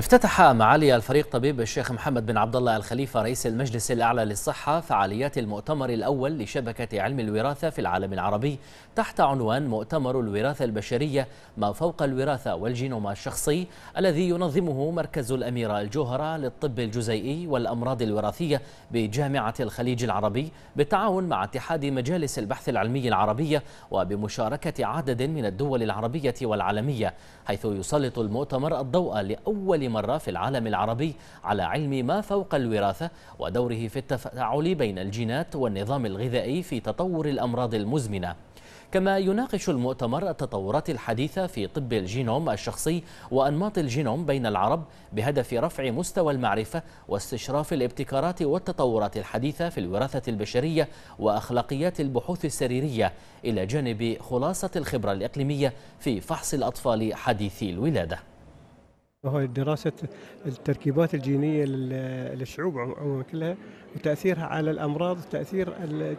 افتتح معالي الفريق طبيب الشيخ محمد بن عبد الله الخليفة رئيس المجلس الأعلى للصحة فعاليات المؤتمر الأول لشبكة علم الوراثة في العالم العربي تحت عنوان مؤتمر الوراثة البشرية ما فوق الوراثة والجينوم الشخصي الذي ينظمه مركز الأميرة الجوهرة للطب الجزيئي والأمراض الوراثية بجامعة الخليج العربي بالتعاون مع اتحاد مجالس البحث العلمي العربية وبمشاركة عدد من الدول العربية والعالمية حيث يسلط المؤتمر الضوء لأول مرة في العالم العربي على علم ما فوق الوراثة ودوره في التفاعل بين الجينات والنظام الغذائي في تطور الأمراض المزمنة كما يناقش المؤتمر التطورات الحديثة في طب الجينوم الشخصي وأنماط الجينوم بين العرب بهدف رفع مستوى المعرفة واستشراف الابتكارات والتطورات الحديثة في الوراثة البشرية وأخلاقيات البحوث السريرية إلى جانب خلاصة الخبرة الإقليمية في فحص الأطفال حديثي الولادة وهو دراسة التركيبات الجينية للشعوب عموما كلها وتأثيرها على الأمراض وتأثير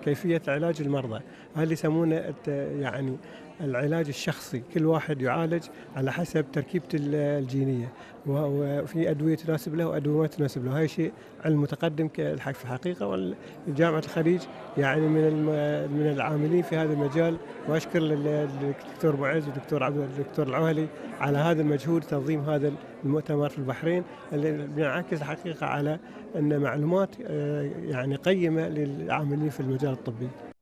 كيفية علاج المرضى هذا اللي يسمونه يعني العلاج الشخصي كل واحد يعالج على حسب تركيبته الجينية وفي أدوية تناسب له وأدوية ما تناسب له هاي شيء علم متقدم في الحقيقة وجامعة الخليج يعني من من العاملين في هذا المجال وأشكر الدكتور معز والدكتور عبد الدكتور العوهلي على هذا المجهود تنظيم هذا المؤتمر في البحرين اللي بينعكس الحقيقة على أن معلومات آه، يعني قيمة للعاملين في المجال الطبي